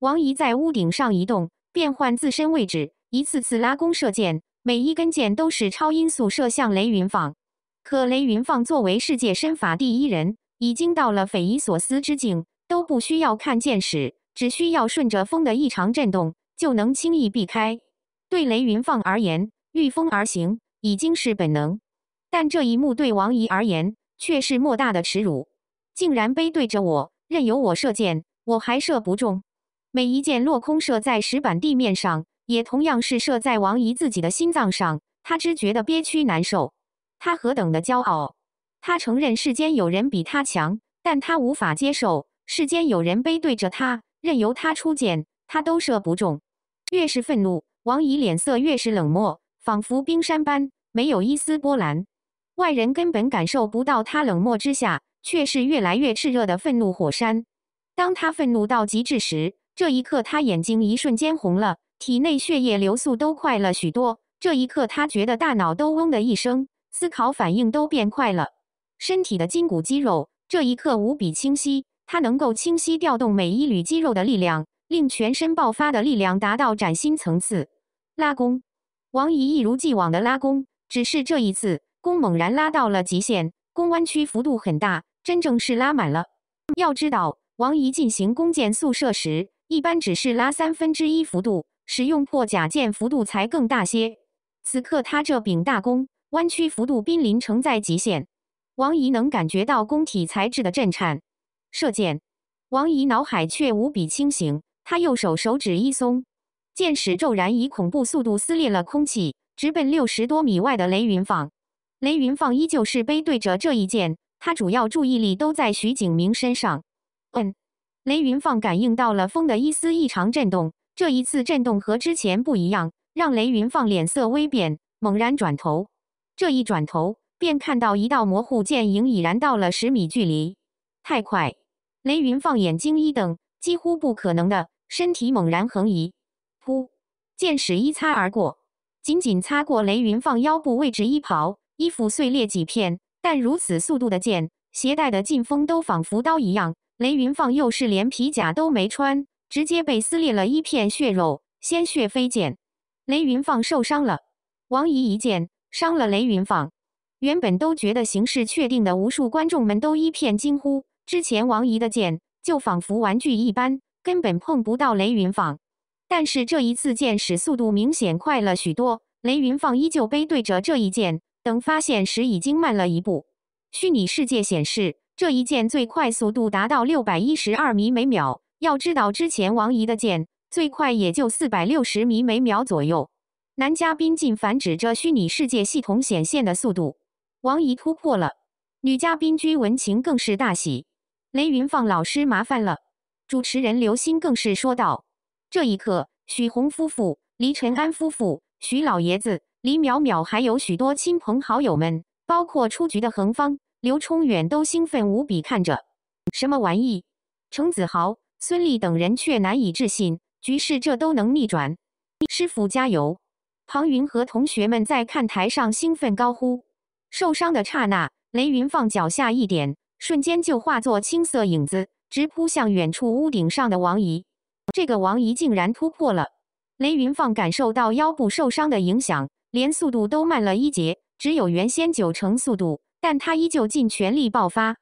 王仪在屋顶上移动，变换自身位置，一次次拉弓射箭，每一根箭都是超音速射向雷云放。可雷云放作为世界身法第一人，已经到了匪夷所思之境，都不需要看箭矢，只需要顺着风的异常震动就能轻易避开。对雷云放而言，御风而行已经是本能，但这一幕对王仪而言却是莫大的耻辱，竟然背对着我，任由我射箭，我还射不中。每一箭落空射在石板地面上，也同样是射在王姨自己的心脏上。他只觉得憋屈难受。他何等的骄傲！他承认世间有人比他强，但他无法接受世间有人背对着他，任由他出剑，他都射不中。越是愤怒，王姨脸色越是冷漠，仿佛冰山般没有一丝波澜。外人根本感受不到他冷漠之下，却是越来越炽热的愤怒火山。当他愤怒到极致时，这一刻，他眼睛一瞬间红了，体内血液流速都快了许多。这一刻，他觉得大脑都嗡的一声，思考反应都变快了，身体的筋骨肌肉这一刻无比清晰，他能够清晰调动每一缕肌肉的力量，令全身爆发的力量达到崭新层次。拉弓，王姨一如既往的拉弓，只是这一次弓猛然拉到了极限，弓弯曲幅度很大，真正是拉满了。要知道，王姨进行弓箭速射时。一般只是拉三分之一幅度，使用破甲箭幅度才更大些。此刻他这柄大弓弯曲幅度濒临承载极限，王姨能感觉到弓体材质的震颤。射箭，王姨脑海却无比清醒。他右手手指一松，箭矢骤然以恐怖速度撕裂了空气，直奔六十多米外的雷云放。雷云放依旧是背对着这一箭，他主要注意力都在徐景明身上。嗯。雷云放感应到了风的一丝异常震动，这一次震动和之前不一样，让雷云放脸色微变，猛然转头。这一转头，便看到一道模糊剑影已然到了十米距离。太快！雷云放眼睛一瞪，几乎不可能的，身体猛然横移。噗！剑矢一擦而过，仅仅擦过雷云放腰部位置衣袍，衣服碎裂几片。但如此速度的剑，携带的劲风都仿佛刀一样。雷云放又是连皮甲都没穿，直接被撕裂了一片血肉，鲜血飞溅。雷云放受伤了。王姨一剑伤了雷云放。原本都觉得形势确定的无数观众们都一片惊呼。之前王姨的剑就仿佛玩具一般，根本碰不到雷云放。但是这一次剑使速度明显快了许多。雷云放依旧背对着这一剑，等发现时已经慢了一步。虚拟世界显示。这一箭最快速度达到六百一十二米每秒，要知道之前王姨的箭最快也就四百六十米每秒左右。男嘉宾竟凡指着虚拟世界系统显现的速度，王姨突破了。女嘉宾居文晴更是大喜：“雷云放老师麻烦了。”主持人刘星更是说道：“这一刻，许红夫妇、黎晨安夫妇、许老爷子、黎淼淼，还有许多亲朋好友们，包括出局的横方。”刘冲远都兴奋无比，看着什么玩意？程子豪、孙俪等人却难以置信，局势这都能逆转！师傅加油！庞云和同学们在看台上兴奋高呼。受伤的刹那，雷云放脚下一点，瞬间就化作青色影子，直扑向远处屋顶上的王姨。这个王姨竟然突破了！雷云放感受到腰部受伤的影响，连速度都慢了一截，只有原先九成速度。但他依旧尽全力爆发。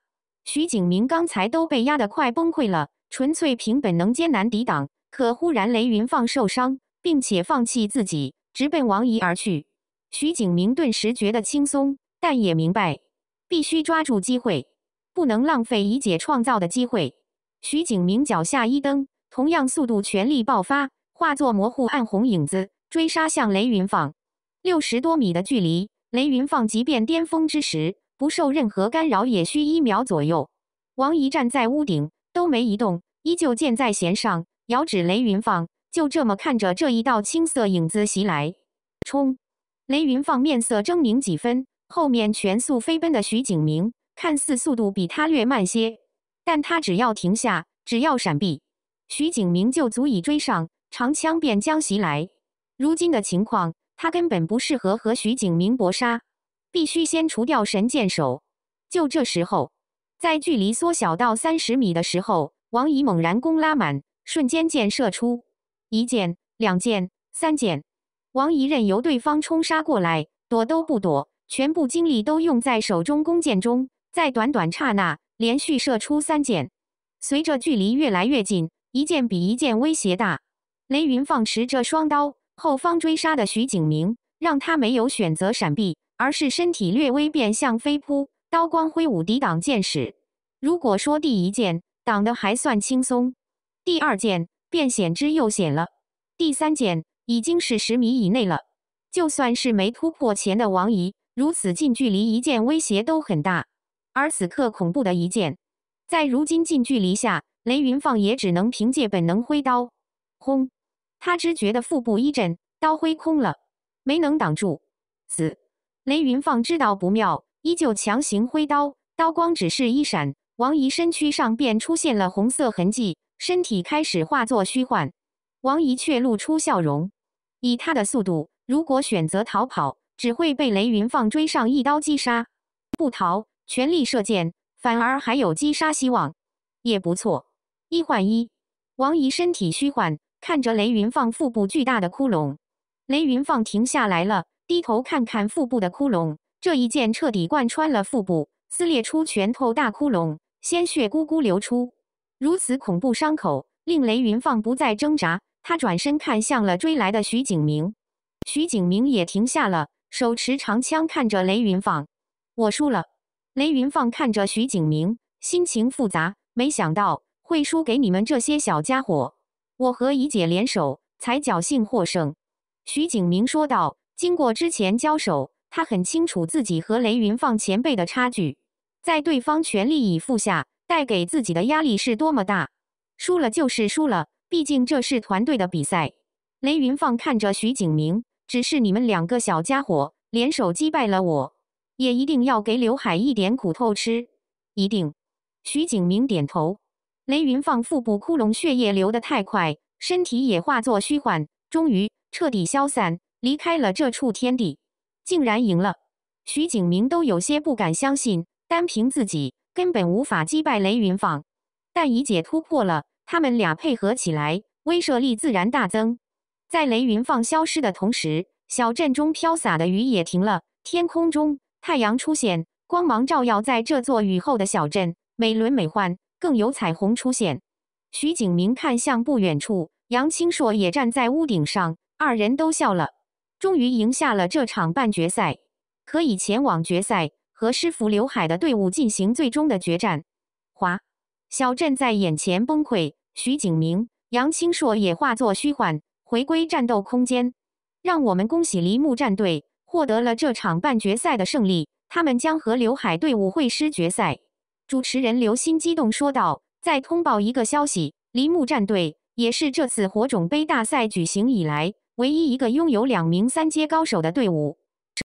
徐景明刚才都被压得快崩溃了，纯粹凭本能艰难抵挡。可忽然雷云放受伤，并且放弃自己，直奔王怡而去。徐景明顿时觉得轻松，但也明白必须抓住机会，不能浪费怡姐创造的机会。徐景明脚下一蹬，同样速度全力爆发，化作模糊暗红影子追杀向雷云放。六十多米的距离，雷云放即便巅峰之时。不受任何干扰，也需一秒左右。王姨站在屋顶都没移动，依旧箭在弦上，遥指雷云放，就这么看着这一道青色影子袭来。冲！雷云放面色狰狞几分，后面全速飞奔的徐景明看似速度比他略慢些，但他只要停下，只要闪避，徐景明就足以追上，长枪便将袭来。如今的情况，他根本不适合和徐景明搏杀。必须先除掉神箭手。就这时候，在距离缩小到三十米的时候，王仪猛然弓拉满，瞬间箭射出一箭、两箭、三箭。王仪任由对方冲杀过来，躲都不躲，全部精力都用在手中弓箭中，在短短刹那连续射出三箭。随着距离越来越近，一箭比一箭威胁大。雷云放持着双刀，后方追杀的徐景明让他没有选择闪避。而是身体略微变向飞扑，刀光挥舞抵挡箭矢。如果说第一箭挡得还算轻松，第二箭便险之又险了。第三箭已经是十米以内了，就算是没突破前的王仪，如此近距离一箭威胁都很大。而此刻恐怖的一箭，在如今近距离下，雷云放也只能凭借本能挥刀。轰！他只觉得腹部一震，刀挥空了，没能挡住，死。雷云放知道不妙，依旧强行挥刀，刀光只是一闪，王姨身躯上便出现了红色痕迹，身体开始化作虚幻。王姨却露出笑容，以他的速度，如果选择逃跑，只会被雷云放追上一刀击杀；不逃，全力射箭，反而还有击杀希望，也不错。一换一，王姨身体虚幻，看着雷云放腹部巨大的窟窿，雷云放停下来了。低头看看腹部的窟窿，这一剑彻底贯穿了腹部，撕裂出拳头大窟窿，鲜血咕咕流出。如此恐怖伤口，令雷云放不再挣扎。他转身看向了追来的徐景明，徐景明也停下了，手持长枪看着雷云放：“我输了。”雷云放看着徐景明，心情复杂，没想到会输给你们这些小家伙。我和姨姐联手才侥幸获胜，徐景明说道。经过之前交手，他很清楚自己和雷云放前辈的差距，在对方全力以赴下带给自己的压力是多么大。输了就是输了，毕竟这是团队的比赛。雷云放看着徐景明，只是你们两个小家伙联手击败了我，也一定要给刘海一点苦头吃。一定。徐景明点头。雷云放腹部窟窿，血液流得太快，身体也化作虚幻，终于彻底消散。离开了这处天地，竟然赢了。徐景明都有些不敢相信，单凭自己根本无法击败雷云放。但怡姐突破了，他们俩配合起来，威慑力自然大增。在雷云放消失的同时，小镇中飘洒的雨也停了，天空中太阳出现，光芒照耀在这座雨后的小镇，美轮美奂。更有彩虹出现。徐景明看向不远处，杨清硕也站在屋顶上，二人都笑了。终于赢下了这场半决赛，可以前往决赛和师傅刘海的队伍进行最终的决战。华小镇在眼前崩溃，徐景明、杨清硕也化作虚幻，回归战斗空间。让我们恭喜梨木战队获得了这场半决赛的胜利，他们将和刘海队伍会师决赛。主持人刘鑫激动说道：“再通报一个消息，梨木战队也是这次火种杯大赛举行以来。”唯一一个拥有两名三阶高手的队伍。